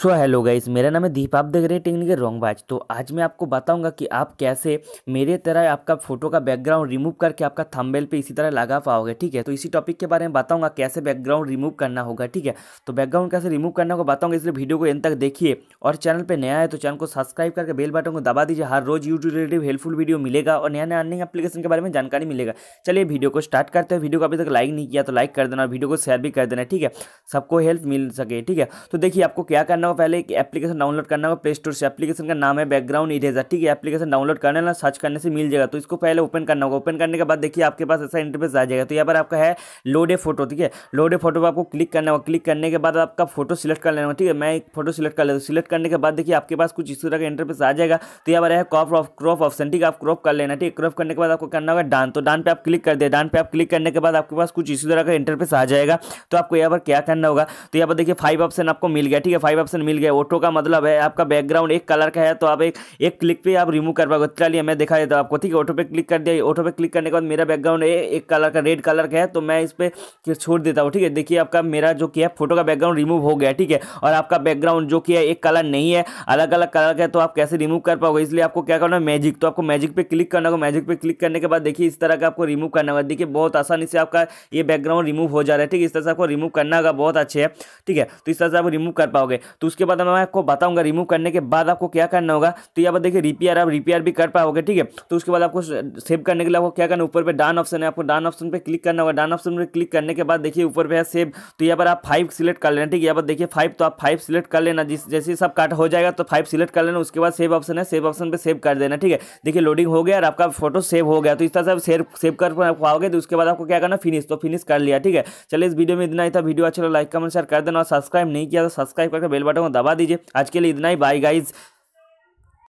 so hello guys मेरा नाम है दीप आप देख रहे हैं टेक्निकल रॉन्ग तो आज मैं आपको बताऊंगा कि आप कैसे मेरे तरह आपका फोटो का बैकग्राउंड रिमूव करके आपका थंबनेल पे इसी तरह लगा पाओगे ठीक है तो इसी टॉपिक के बारे में बताऊंगा कैसे बैकग्राउंड रिमूव करना होगा ठीक है तो बैकग्राउंड कैसे रिमूव करना होगा बताऊंगा इसलिए वीडियो को इन तक देखिए और चैनल पर नया है तो चैनल को सब्सक्राइब करके बेल बटन को दबा दीजिए हर रोज यूट्यूब रिलेटिव हेल्पफुल वीडियो मिलेगा और नया नया अर्निंग एप्लीकेशन के बारे में जानकारी मिलेगा चलिए वीडियो को स्टार्ट करते हैं वीडियो को अभी तक लाइक नहीं किया तो लाइक कर देना और वीडियो को शेयर भी कर देना ठीक है सबको हेल्प मिल सके ठीक है तो देखिए आपको क्या करना करना होगा पहले एक एप्लीकेशन डाउनलोड करना होगा प्ले स्टोर से एप्लीकेशन का नाम है बैकग्राउंड इरेजर ठीक है एप्लीकेशन डाउनलोड करने ना सर्च करने से मिल जाएगा तो इसको पहले ओपन करना होगा ओपन करने के बाद देखिए आपके पास ऐसा इंटरफेस आ जाएगा तो यहाँ पर आपका है लोडे फोटो ठीक है लोडे फोटो पर आपको क्लिक करना होगा क्लिक करने के बाद आपका फोटो सिलेक्ट कर लेना होगा ठीक है मैं एक फोटो सिलेक्ट कर लेता हूँ सिलेक्ट करने के बाद देखिए आपके पास कुछ इस तरह का इंटरफेस आ जाएगा तो यहाँ पर है क्रॉप ऑफ क्रॉप ऑप्शन ठीक है आप क्रॉप कर लेना ठीक है क्रॉप करने के बाद आपको करना होगा डान तो डान पर आप क्लिक कर दे डान पर आप क्लिक करने के बाद आपके पास कुछ इसी तरह का इंटरफेस आ जाएगा तो आपको यहाँ पर क्या करना होगा तो यहाँ पर देखिए फाइव ऑप्शन आपको मिल गया ठीक है फाइव ऑप्शन मिल गया ऑटो का मतलब है आपका बैकग्राउंड एक कलर का है तो आप एक एक क्लिक पे आप रिमूव कर पाओगे चलिए मैं दिखा देता हूँ आपको ठीक है ऑटो पे क्लिक कर दिया ऑटो पे क्लिक करने के बाद मेरा बैकग्राउंड एक कलर का रेड कलर का है तो मैं इस पर छोड़ देता हूँ ठीक है देखिए आपका मेरा जो किया फोटो का बैकग्राउंड रिमूव हो गया ठीक है और आपका बैकग्राउंड जो किया एक कलर नहीं है अलग अलग कलर का है तो आप कैसे रिमूव कर पाओगे इसलिए आपको क्या करना है मैजिक तो आपको मैजिक पे क्लिक करना होगा मैजिक पे क्लिक करने के बाद देखिए इस तरह का आपको रिमूव करना होगा देखिए बहुत आसानी से आपका ये बैकग्राउंड रिमूव हो जा रहा है ठीक है इस तरह से आपको रिमूव करना होगा बहुत अच्छे है ठीक है तो इस तरह से आप रिमूव कर पाओगे तो उसके बाद मैं आपको बताऊंगा रिमूव करने के बाद आपको क्या करना होगा तो यहाँ पर देखिए रिपेयर आप रिपेयर भी कर पाओगे ठीक है तो उसके बाद आपको सेव करने के लिए आपको क्या करना ऊपर पर डान ऑप्शन है आपको डान ऑप्शन पर क्लिक करना होगा डान ऑप्शन पर क्लिक करने के बाद देखिए ऊपर पर है सेव तो यहाँ पर आप फाइव सिलेक्ट कर लेना ठीक है यहाँ पर देखिए फाइव तो आप फाइव सिलेक्ट कर लेना जिस जैसे सब काट हो जाएगा तो फाइव सिलेक्ट कर लेना उसके बाद सेव ऑप्शन है सेव ऑप्शन पर सेव कर देना ठीक है देखिए लोडिंग हो गया और आपका फोटो सेव हो गया तो इस तरह से सेव कर पाओगे तो उसके बाद आपको क्या करना फिनिश तो फिनिश कर लिया ठीक है चलिए इस वीडियो में इतना ही था वीडियो अच्छा लाइक कमेंट शेयर कर देना और सब्सक्राइब नहीं किया तो सब्सक्राइब करके बेल बेल बटन को दबा दीजिए आज के लिए इतना ही बाई गाइज